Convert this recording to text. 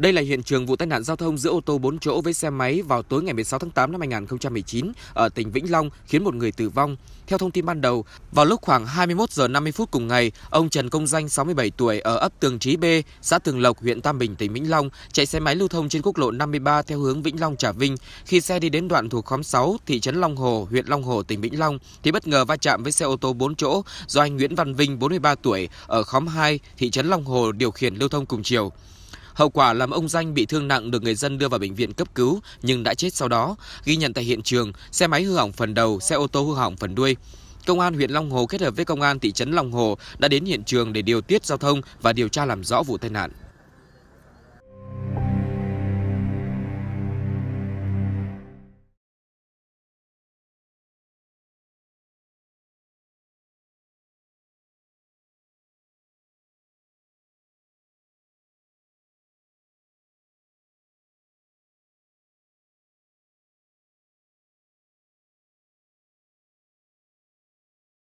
Đây là hiện trường vụ tai nạn giao thông giữa ô tô 4 chỗ với xe máy vào tối ngày 16 tháng 8 năm 2019 ở tỉnh Vĩnh Long khiến một người tử vong. Theo thông tin ban đầu, vào lúc khoảng 21 giờ 50 phút cùng ngày, ông Trần Công Danh 67 tuổi ở ấp Tường Trí B, xã Tường Lộc, huyện Tam Bình, tỉnh Vĩnh Long chạy xe máy lưu thông trên quốc lộ 53 theo hướng Vĩnh Long Trà Vinh. Khi xe đi đến đoạn thuộc khóm 6, thị trấn Long Hồ, huyện Long Hồ, tỉnh Vĩnh Long thì bất ngờ va chạm với xe ô tô 4 chỗ do anh Nguyễn Văn Vinh 43 tuổi ở khóm 2, thị trấn Long Hồ điều khiển lưu thông cùng chiều. Hậu quả làm ông Danh bị thương nặng được người dân đưa vào bệnh viện cấp cứu nhưng đã chết sau đó. Ghi nhận tại hiện trường, xe máy hư hỏng phần đầu, xe ô tô hư hỏng phần đuôi. Công an huyện Long Hồ kết hợp với công an thị trấn Long Hồ đã đến hiện trường để điều tiết giao thông và điều tra làm rõ vụ tai nạn.